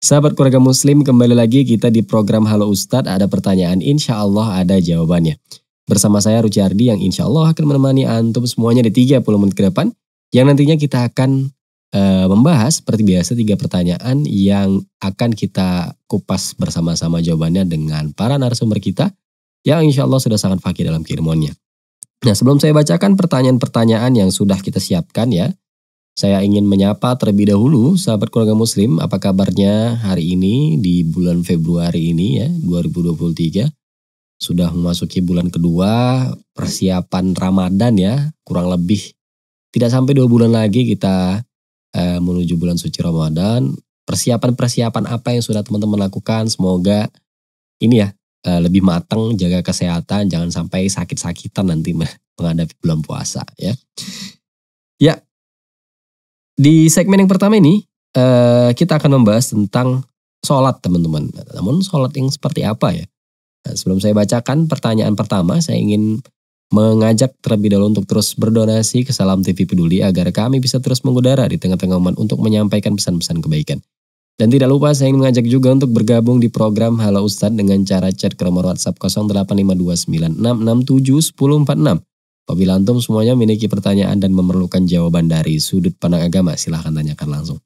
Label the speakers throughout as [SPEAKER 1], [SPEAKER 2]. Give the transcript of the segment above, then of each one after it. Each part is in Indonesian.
[SPEAKER 1] Sahabat keluarga muslim, kembali lagi kita di program Halo Ustadz. Ada pertanyaan, insya Allah ada jawabannya. Bersama saya Rujardi yang insya Allah akan menemani Antum semuanya di 30 menit ke depan. Yang nantinya kita akan e, membahas seperti biasa tiga pertanyaan yang akan kita kupas bersama-sama jawabannya dengan para narasumber kita yang insya Allah sudah sangat fakir dalam kirmonnya. Nah sebelum saya bacakan pertanyaan-pertanyaan yang sudah kita siapkan ya, saya ingin menyapa terlebih dahulu sahabat keluarga muslim, apa kabarnya hari ini di bulan Februari ini ya, 2023. Sudah memasuki bulan kedua, persiapan Ramadan ya, kurang lebih tidak sampai dua bulan lagi kita eh, menuju bulan suci Ramadan. Persiapan-persiapan apa yang sudah teman-teman lakukan, semoga ini ya eh, lebih matang, jaga kesehatan, jangan sampai sakit-sakitan nanti menghadapi bulan puasa ya. Ya, di segmen yang pertama ini uh, kita akan membahas tentang sholat teman-teman. Namun sholat yang seperti apa ya? Nah, sebelum saya bacakan pertanyaan pertama, saya ingin mengajak terlebih dahulu untuk terus berdonasi ke Salam TV Peduli agar kami bisa terus mengudara di tengah-tengah umat untuk menyampaikan pesan-pesan kebaikan. Dan tidak lupa saya ingin mengajak juga untuk bergabung di program Halo Ustadz dengan cara chat ke nomor WhatsApp 085296671046 Apabila antum semuanya memiliki pertanyaan dan memerlukan jawaban dari sudut pandang agama, silahkan tanyakan langsung.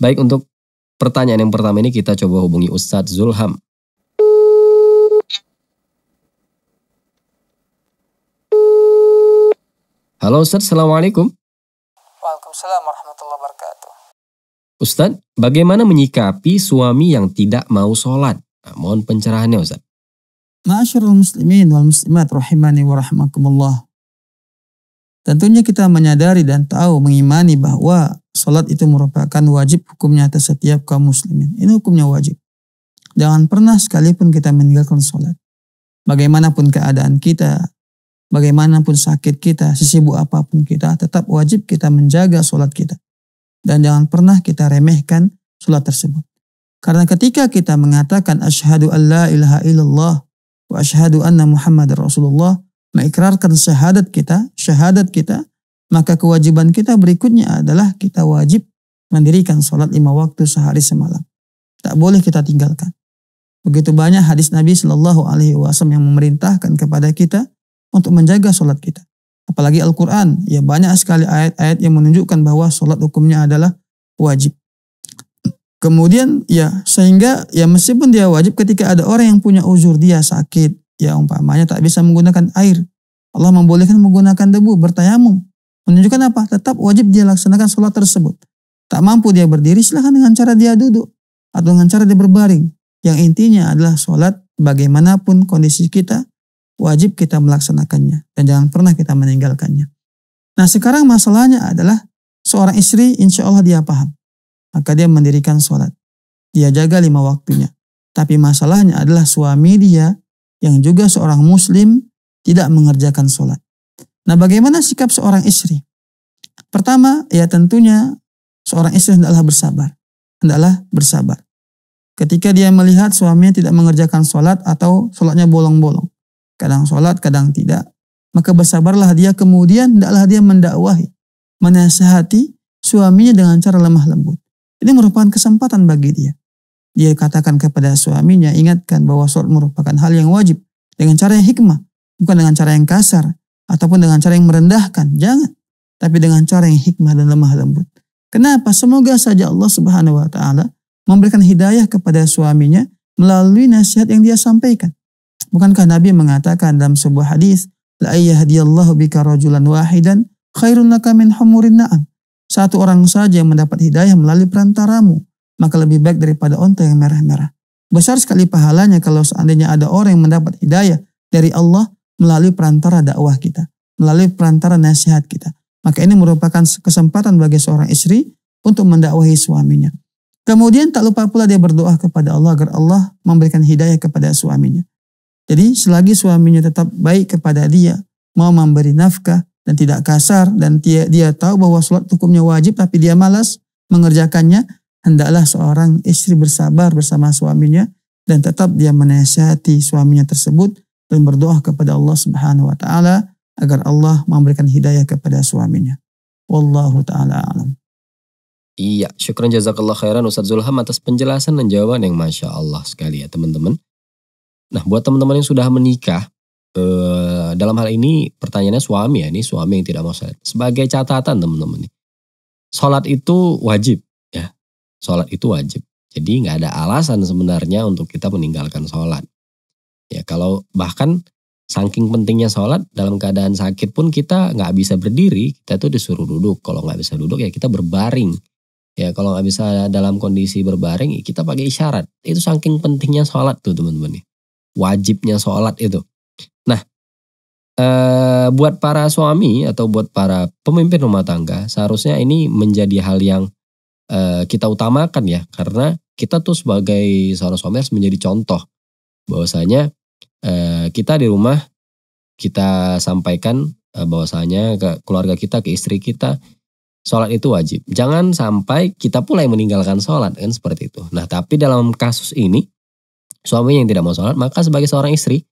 [SPEAKER 1] Baik, untuk pertanyaan yang pertama ini kita coba hubungi Ustadz Zulham. Halo Ustadz, Assalamualaikum.
[SPEAKER 2] Waalaikumsalam warahmatullahi wabarakatuh.
[SPEAKER 1] Ustadz, bagaimana menyikapi suami yang tidak mau sholat? Nah, mohon pencerahannya
[SPEAKER 2] Ustadz. Ma'asyurul muslimin wal muslimat rahimani wa rahmakumullah. Tentunya kita menyadari dan tahu mengimani bahwa salat itu merupakan wajib hukumnya atas setiap kaum muslimin. Ini hukumnya wajib. Jangan pernah sekalipun kita meninggalkan salat. Bagaimanapun keadaan kita, bagaimanapun sakit kita, sesibuk apapun kita, tetap wajib kita menjaga salat kita. Dan jangan pernah kita remehkan salat tersebut. Karena ketika kita mengatakan asyhadu alla ilaha illallah wa asyhadu anna Muhammad Rasulullah mengikrarkan nah, syahadat kita, syahadat kita, maka kewajiban kita berikutnya adalah kita wajib mendirikan sholat lima waktu sehari semalam. Tak boleh kita tinggalkan. Begitu banyak hadis Nabi Shallallahu Alaihi Wasallam yang memerintahkan kepada kita untuk menjaga sholat kita. Apalagi Al-Quran, ya banyak sekali ayat-ayat yang menunjukkan bahwa sholat hukumnya adalah wajib. Kemudian ya sehingga ya meskipun dia wajib ketika ada orang yang punya uzur dia sakit ya umpamanya tak bisa menggunakan air. Allah membolehkan menggunakan debu bertayamum. Menunjukkan apa? Tetap wajib dia laksanakan sholat tersebut. Tak mampu dia berdiri silahkan dengan cara dia duduk atau dengan cara dia berbaring. Yang intinya adalah sholat bagaimanapun kondisi kita wajib kita melaksanakannya dan jangan pernah kita meninggalkannya. Nah sekarang masalahnya adalah seorang istri insya Allah dia paham maka dia mendirikan sholat. Dia jaga lima waktunya. Tapi masalahnya adalah suami dia yang juga seorang muslim tidak mengerjakan sholat. Nah bagaimana sikap seorang istri? Pertama, ya tentunya seorang istri hendaklah bersabar. Hendaklah bersabar. Ketika dia melihat suaminya tidak mengerjakan sholat atau sholatnya bolong-bolong. Kadang sholat, kadang tidak. Maka bersabarlah dia kemudian hendaklah dia mendakwahi. Menasehati suaminya dengan cara lemah lembut. Ini merupakan kesempatan bagi dia. Dia katakan kepada suaminya, ingatkan bahwa sholat merupakan hal yang wajib. Dengan cara yang hikmah, bukan dengan cara yang kasar. Ataupun dengan cara yang merendahkan, jangan. Tapi dengan cara yang hikmah dan lemah lembut. Kenapa? Semoga saja Allah subhanahu wa ta'ala memberikan hidayah kepada suaminya melalui nasihat yang dia sampaikan. Bukankah Nabi mengatakan dalam sebuah hadis, la bika rajulan wahidan khairun laka min humurin na'am. Satu orang saja yang mendapat hidayah melalui perantaramu, maka lebih baik daripada onta yang merah-merah. Besar sekali pahalanya kalau seandainya ada orang yang mendapat hidayah dari Allah melalui perantara dakwah kita, melalui perantara nasihat kita. Maka ini merupakan kesempatan bagi seorang istri untuk mendakwahi suaminya. Kemudian tak lupa pula dia berdoa kepada Allah agar Allah memberikan hidayah kepada suaminya. Jadi selagi suaminya tetap baik kepada dia, mau memberi nafkah, dan tidak kasar dan dia, dia tahu bahwa sholat hukumnya wajib tapi dia malas mengerjakannya, hendaklah seorang istri bersabar bersama suaminya dan tetap dia menasihati suaminya tersebut dan berdoa kepada Allah Subhanahu wa taala agar Allah memberikan hidayah kepada suaminya. Wallahu taala alam.
[SPEAKER 1] Iya, syukran jazakallah khairan Ustaz Zulham atas penjelasan dan jawaban yang Masya Allah sekali ya teman-teman. Nah buat teman-teman yang sudah menikah, eh, Eh, dalam hal ini pertanyaannya suami ya, ini suami yang tidak mau sholat. Sebagai catatan teman-teman nih, sholat itu wajib ya, sholat itu wajib. Jadi nggak ada alasan sebenarnya untuk kita meninggalkan sholat. Ya kalau bahkan saking pentingnya sholat dalam keadaan sakit pun kita nggak bisa berdiri kita tuh disuruh duduk kalau nggak bisa duduk ya kita berbaring ya kalau nggak bisa dalam kondisi berbaring ya kita pakai isyarat itu saking pentingnya sholat tuh teman-teman nih wajibnya sholat itu Eh, buat para suami atau buat para pemimpin rumah tangga seharusnya ini menjadi hal yang uh, kita utamakan ya karena kita tuh sebagai seorang suami harus menjadi contoh bahwasanya uh, kita di rumah kita sampaikan uh, bahwasanya ke keluarga kita ke istri kita sholat itu wajib jangan sampai kita pula yang meninggalkan sholat kan seperti itu nah tapi dalam kasus ini suami yang tidak mau sholat maka sebagai seorang istri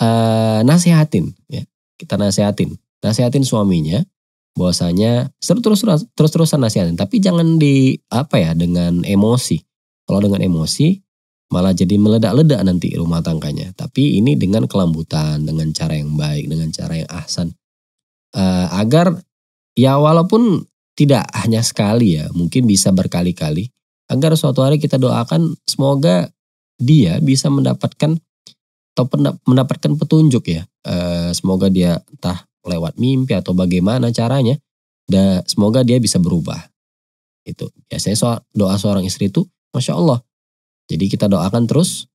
[SPEAKER 1] uh, eh, nasehatin ya kita nasehatin nasehatin suaminya bahwasanya terus terus terus terusan nasihatin tapi jangan di apa ya dengan emosi kalau dengan emosi malah jadi meledak-ledak nanti rumah tangganya tapi ini dengan kelembutan dengan cara yang baik dengan cara yang ahsan uh, agar ya walaupun tidak hanya sekali ya mungkin bisa berkali-kali agar suatu hari kita doakan semoga dia bisa mendapatkan atau mendapatkan petunjuk ya. Eh, semoga dia entah lewat mimpi atau bagaimana caranya. Dan semoga dia bisa berubah. Itu biasanya soal doa seorang istri itu, masya Allah. Jadi kita doakan terus,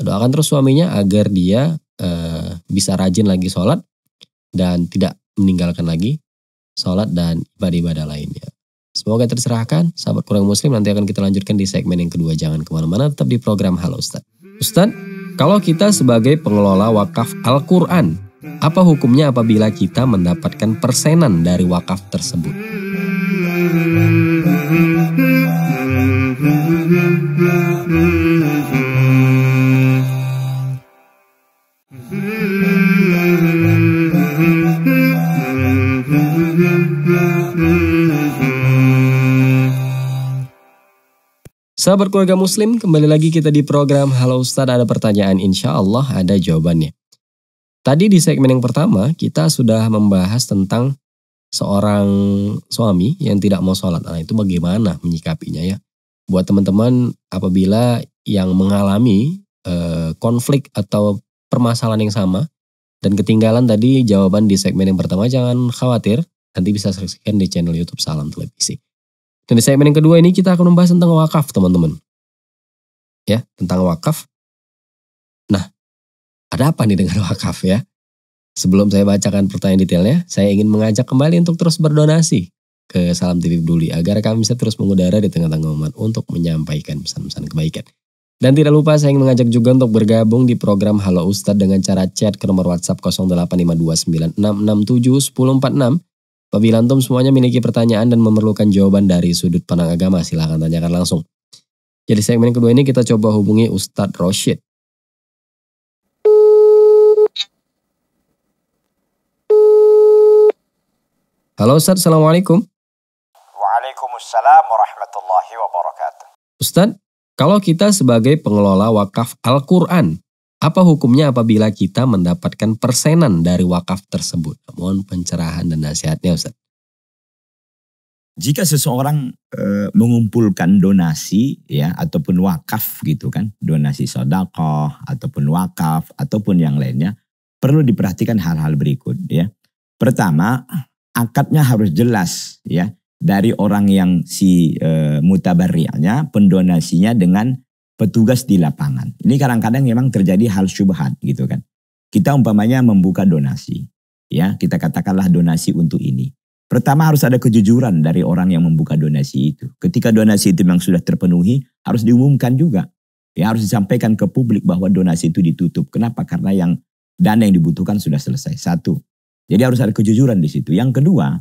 [SPEAKER 1] doakan terus suaminya agar dia eh, bisa rajin lagi sholat dan tidak meninggalkan lagi sholat dan ibadah-ibadah lainnya. Semoga terserahkan, sahabat kurang muslim nanti akan kita lanjutkan di segmen yang kedua. Jangan kemana-mana, tetap di program Halo Ustaz. Ustaz, kalau kita sebagai pengelola wakaf Al-Quran, apa hukumnya apabila kita mendapatkan persenan dari wakaf tersebut? Sahabat keluarga muslim, kembali lagi kita di program Halo Ustadz ada pertanyaan insya Allah ada jawabannya. Tadi di segmen yang pertama kita sudah membahas tentang seorang suami yang tidak mau sholat. Nah itu bagaimana menyikapinya ya. Buat teman-teman apabila yang mengalami eh, konflik atau permasalahan yang sama dan ketinggalan tadi jawaban di segmen yang pertama jangan khawatir nanti bisa saksikan di channel YouTube Salam Televisi. Dan di segmen yang kedua ini kita akan membahas tentang wakaf, teman-teman. Ya, tentang wakaf. Nah, ada apa nih dengan wakaf ya? Sebelum saya bacakan pertanyaan detailnya, saya ingin mengajak kembali untuk terus berdonasi ke Salam TV Peduli agar kami bisa terus mengudara di tengah-tengah umat untuk menyampaikan pesan-pesan kebaikan. Dan tidak lupa saya ingin mengajak juga untuk bergabung di program Halo Ustadz dengan cara chat ke nomor WhatsApp 085296671046. Apabila antum semuanya memiliki pertanyaan dan memerlukan jawaban dari sudut pandang agama, silahkan tanyakan langsung. Jadi segmen kedua ini kita coba hubungi Ustadz Roshid. Halo Ustadz, Assalamualaikum.
[SPEAKER 3] Waalaikumsalam warahmatullahi wabarakatuh.
[SPEAKER 1] Ustadz, kalau kita sebagai pengelola wakaf Al-Quran, apa hukumnya apabila kita mendapatkan persenan dari wakaf tersebut? Mohon pencerahan
[SPEAKER 3] dan nasihatnya Ustaz. Jika seseorang e, mengumpulkan donasi ya ataupun wakaf gitu kan, donasi sodakoh ataupun wakaf ataupun yang lainnya, perlu diperhatikan hal-hal berikut ya. Pertama, akadnya harus jelas ya dari orang yang si e, eh, mutabarrianya, pendonasinya dengan petugas di lapangan. Ini kadang-kadang memang terjadi hal syubhat gitu kan. Kita umpamanya membuka donasi. Ya, kita katakanlah donasi untuk ini. Pertama harus ada kejujuran dari orang yang membuka donasi itu. Ketika donasi itu memang sudah terpenuhi, harus diumumkan juga. Ya, harus disampaikan ke publik bahwa donasi itu ditutup. Kenapa? Karena yang dana yang dibutuhkan sudah selesai. Satu. Jadi harus ada kejujuran di situ. Yang kedua,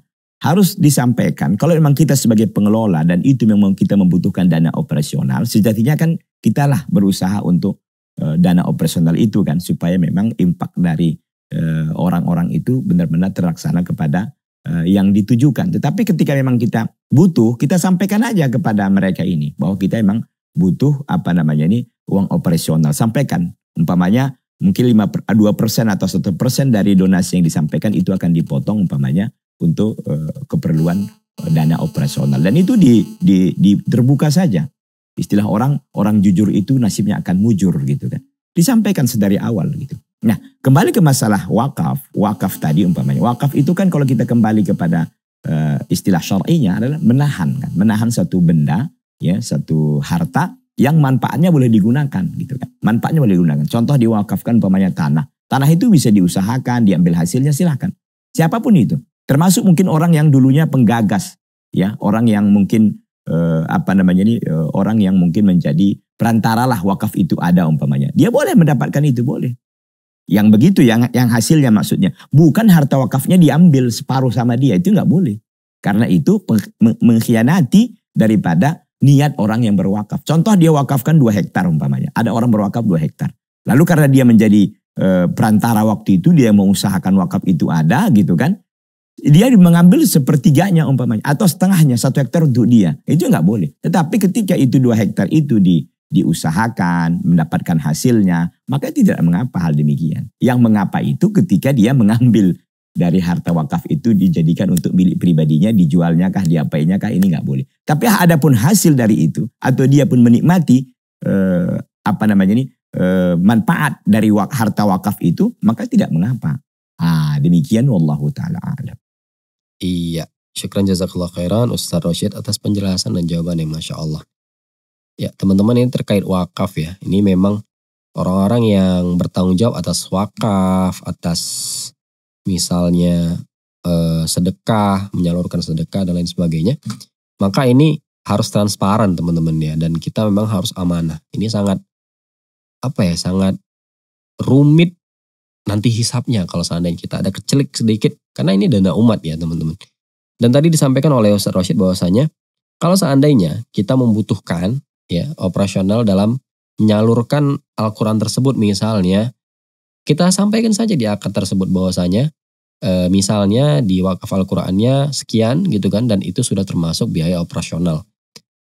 [SPEAKER 3] harus disampaikan kalau memang kita sebagai pengelola dan itu memang kita membutuhkan dana operasional, sejatinya kan kitalah berusaha untuk e, dana operasional itu kan supaya memang impact dari eh, orang-orang e, itu benar-benar terlaksana kepada e, yang ditujukan. Tetapi ketika memang kita butuh, kita sampaikan aja kepada mereka ini bahwa kita memang butuh apa namanya ini uang operasional. Sampaikan umpamanya mungkin 5 ah, dua persen atau satu persen dari donasi yang disampaikan itu akan dipotong umpamanya untuk uh, keperluan hmm. dana operasional dan itu di, di, di terbuka saja istilah orang, orang jujur itu nasibnya akan mujur gitu kan. Disampaikan sedari awal gitu. Nah, kembali ke masalah wakaf. Wakaf tadi umpamanya. Wakaf itu kan kalau kita kembali kepada uh, istilah syar'inya adalah menahan kan. Menahan satu benda, ya, satu harta yang manfaatnya boleh digunakan gitu kan. Manfaatnya boleh digunakan. Contoh diwakafkan umpamanya tanah. Tanah itu bisa diusahakan, diambil hasilnya silahkan. Siapapun itu. Termasuk mungkin orang yang dulunya penggagas, ya orang yang mungkin eh, apa namanya ini eh, orang yang mungkin menjadi perantara lah wakaf itu ada umpamanya. Dia boleh mendapatkan itu boleh. Yang begitu yang yang hasilnya maksudnya bukan harta wakafnya diambil separuh sama dia itu nggak boleh. Karena itu mengkhianati daripada niat orang yang berwakaf. Contoh dia wakafkan dua hektar umpamanya. Ada orang berwakaf dua hektar. Lalu karena dia menjadi e, perantara waktu itu dia mengusahakan wakaf itu ada gitu kan dia mengambil sepertiganya umpamanya atau setengahnya satu hektar untuk dia itu nggak boleh tetapi ketika itu dua hektar itu di diusahakan mendapatkan hasilnya maka tidak mengapa hal demikian yang mengapa itu ketika dia mengambil dari harta wakaf itu dijadikan untuk milik pribadinya dijualnya kah diapainnya kah ini nggak boleh tapi adapun hasil dari itu atau dia pun menikmati eh, apa namanya ini eh, manfaat dari harta wakaf itu maka tidak mengapa Ah, demikian wallahu taala alam. Iya, syukran jazakallah khairan Ustaz Rashid atas penjelasan dan jawaban yang Masya
[SPEAKER 1] Allah. Ya teman-teman ini terkait wakaf ya, ini memang orang-orang yang bertanggung jawab atas wakaf, atas misalnya eh, sedekah, menyalurkan sedekah dan lain sebagainya. Maka ini harus transparan teman-teman ya dan kita memang harus amanah. Ini sangat apa ya sangat rumit nanti hisapnya kalau seandainya kita ada kecelik sedikit karena ini dana umat ya teman-teman. Dan tadi disampaikan oleh Ustaz Rashid bahwasanya kalau seandainya kita membutuhkan ya operasional dalam menyalurkan Al-Qur'an tersebut misalnya kita sampaikan saja di akad tersebut bahwasanya e, misalnya di wakaf Al-Qur'annya sekian gitu kan dan itu sudah termasuk biaya operasional.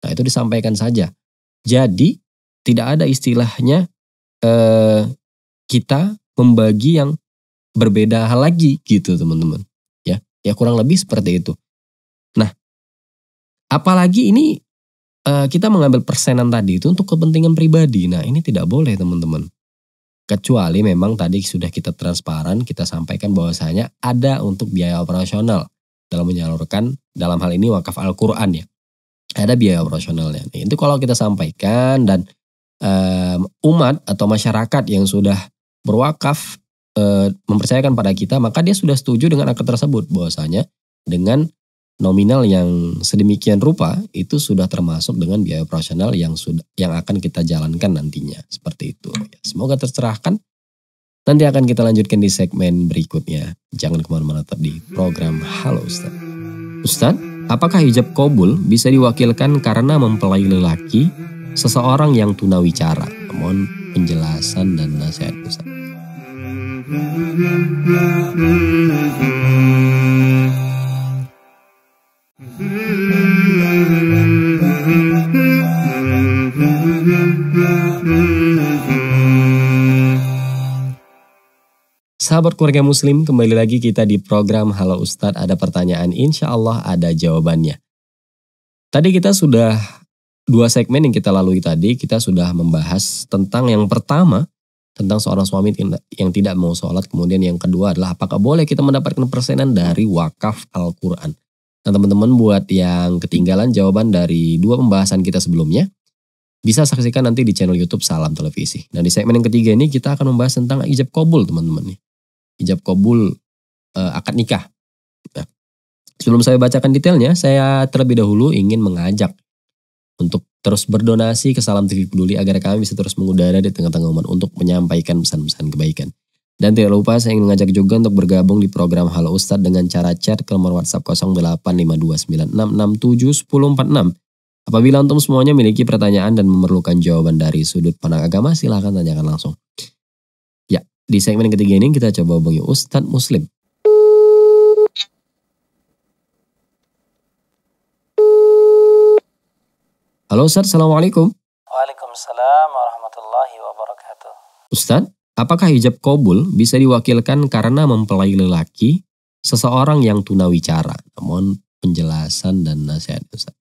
[SPEAKER 1] Nah, itu disampaikan saja. Jadi tidak ada istilahnya eh, kita membagi yang berbeda hal lagi gitu teman-teman. Ya, ya kurang lebih seperti itu. Nah, apalagi ini eh, kita mengambil persenan tadi itu untuk kepentingan pribadi. Nah, ini tidak boleh teman-teman. Kecuali memang tadi sudah kita transparan, kita sampaikan bahwasanya ada untuk biaya operasional dalam menyalurkan dalam hal ini wakaf Al-Qur'an ya. Ada biaya operasionalnya. Nah, itu kalau kita sampaikan dan eh, umat atau masyarakat yang sudah berwakaf e, mempercayakan pada kita, maka dia sudah setuju dengan akad tersebut bahwasanya dengan nominal yang sedemikian rupa itu sudah termasuk dengan biaya operasional yang sudah yang akan kita jalankan nantinya seperti itu. Ya, semoga tercerahkan. Nanti akan kita lanjutkan di segmen berikutnya. Jangan kemana-mana tetap di program Halo Ustaz. Ustaz, apakah hijab kobul bisa diwakilkan karena mempelai lelaki seseorang yang tunawicara. Mohon penjelasan dan nasihat Ustaz. Sahabat keluarga muslim, kembali lagi kita di program Halo Ustadz ada pertanyaan insya Allah ada jawabannya. Tadi kita sudah dua segmen yang kita lalui tadi kita sudah membahas tentang yang pertama tentang seorang suami yang tidak mau sholat. Kemudian yang kedua adalah apakah boleh kita mendapatkan persenan dari wakaf Al-Quran. Nah teman-teman buat yang ketinggalan jawaban dari dua pembahasan kita sebelumnya, bisa saksikan nanti di channel YouTube Salam Televisi. Nah di segmen yang ketiga ini kita akan membahas tentang ijab kobul teman-teman. Ijab kobul e, eh, akad nikah. Nah, sebelum saya bacakan detailnya, saya terlebih dahulu ingin mengajak untuk terus berdonasi ke Salam TV Peduli agar kami bisa terus mengudara di tengah-tengah umat untuk menyampaikan pesan-pesan kebaikan. Dan tidak lupa saya ingin mengajak juga untuk bergabung di program Halo Ustadz dengan cara chat ke nomor WhatsApp 085296671046. Apabila untuk semuanya memiliki pertanyaan dan memerlukan jawaban dari sudut pandang agama, silahkan tanyakan langsung. Ya, di segmen ketiga ini kita coba hubungi Ustadz Muslim Halo Ustaz, Assalamualaikum.
[SPEAKER 4] Waalaikumsalam warahmatullahi wabarakatuh.
[SPEAKER 1] Ustaz, apakah hijab kobul bisa diwakilkan karena mempelai lelaki seseorang yang
[SPEAKER 4] tunawicara? Namun penjelasan dan nasihat Ustaz.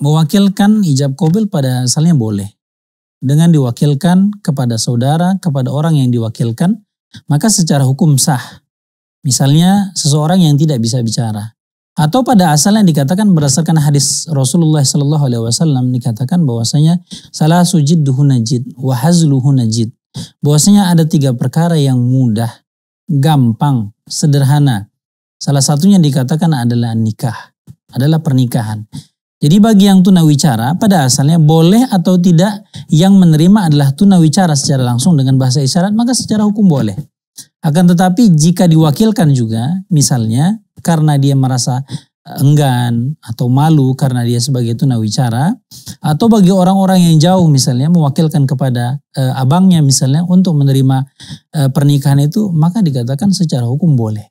[SPEAKER 4] Mewakilkan hijab kobul pada asalnya boleh. Dengan diwakilkan kepada saudara, kepada orang yang diwakilkan, maka secara hukum sah. Misalnya seseorang yang tidak bisa bicara atau pada asal yang dikatakan berdasarkan hadis Rasulullah Shallallahu Alaihi Wasallam dikatakan bahwasanya salah sujud duhu najid wahazluhu najid bahwasanya ada tiga perkara yang mudah gampang sederhana salah satunya dikatakan adalah nikah adalah pernikahan jadi bagi yang tunawicara pada asalnya boleh atau tidak yang menerima adalah tunawicara secara langsung dengan bahasa isyarat maka secara hukum boleh akan tetapi jika diwakilkan juga misalnya karena dia merasa eh, enggan atau malu karena dia sebagai tunawicara atau bagi orang-orang yang jauh misalnya mewakilkan kepada e, abangnya misalnya untuk menerima e, pernikahan itu maka dikatakan secara hukum boleh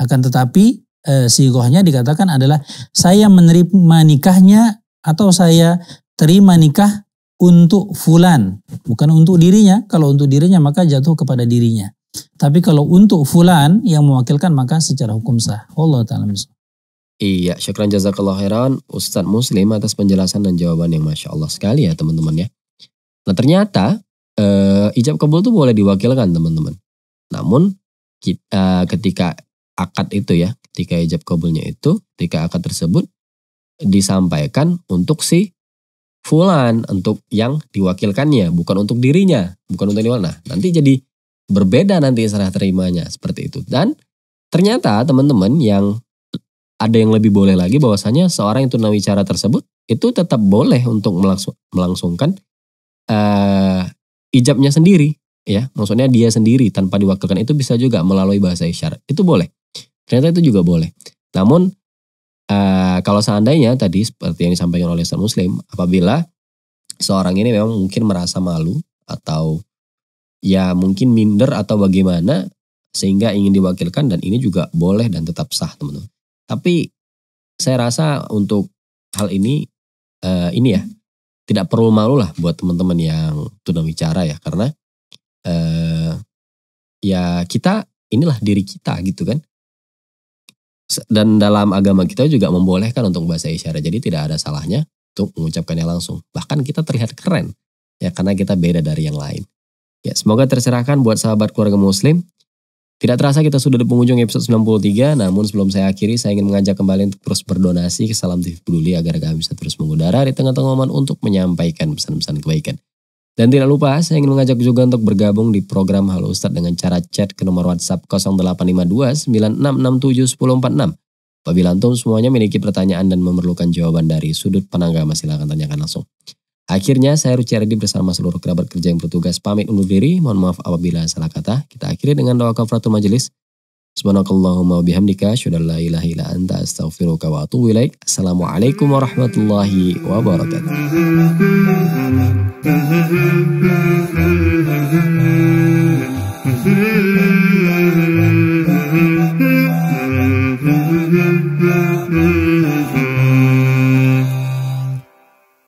[SPEAKER 4] akan tetapi e, sigohnya dikatakan adalah saya menerima nikahnya atau saya terima nikah untuk fulan bukan untuk dirinya kalau untuk dirinya maka jatuh kepada dirinya tapi kalau untuk fulan yang mewakilkan maka secara hukum sah. Allah taala
[SPEAKER 1] Iya, syukran jazakallah khairan Ustadz Muslim atas penjelasan dan jawaban yang Masya Allah sekali ya teman-teman ya. Nah ternyata eh, ijab kabul itu boleh diwakilkan teman-teman. Namun kita, eh, ketika akad itu ya, ketika ijab kabulnya itu, ketika akad tersebut disampaikan untuk si fulan, untuk yang diwakilkannya, bukan untuk dirinya, bukan untuk dirinya. Nah nanti jadi berbeda nanti serah terimanya seperti itu. Dan ternyata teman-teman yang ada yang lebih boleh lagi bahwasanya seorang yang tunawicara tersebut itu tetap boleh untuk melangsungkan uh, ijabnya sendiri ya maksudnya dia sendiri tanpa diwakilkan itu bisa juga melalui bahasa isyarat itu boleh ternyata itu juga boleh namun uh, kalau seandainya tadi seperti yang disampaikan oleh Ustaz Muslim apabila seorang ini memang mungkin merasa malu atau ya mungkin minder atau bagaimana sehingga ingin diwakilkan dan ini juga boleh dan tetap sah teman-teman. Tapi saya rasa untuk hal ini uh, ini ya tidak perlu malu lah buat teman-teman yang bicara ya karena uh, ya kita inilah diri kita gitu kan dan dalam agama kita juga membolehkan untuk bahasa isyarat jadi tidak ada salahnya untuk mengucapkannya langsung bahkan kita terlihat keren ya karena kita beda dari yang lain Ya, semoga tercerahkan buat sahabat keluarga muslim. Tidak terasa kita sudah di pengunjung episode 93, namun sebelum saya akhiri, saya ingin mengajak kembali untuk terus berdonasi ke Salam TV Peduli agar kami bisa terus mengudara di tengah-tengah momen untuk menyampaikan pesan-pesan kebaikan. Dan tidak lupa, saya ingin mengajak juga untuk bergabung di program Halo Ustadz dengan cara chat ke nomor WhatsApp 0852 9667 1046. Apabila antum semuanya memiliki pertanyaan dan memerlukan jawaban dari sudut penanggama, silakan silahkan tanyakan langsung. Akhirnya saya Ruciardi bersama seluruh kerabat kerja yang bertugas pamit undur diri. Mohon maaf apabila salah kata. Kita akhiri dengan doa kafaratul majelis. Subhanakallahumma wabihamdika. Shudallah ilahi ila anta astaghfiruka wa atuhu ilaik. Assalamualaikum warahmatullahi
[SPEAKER 2] wabarakatuh.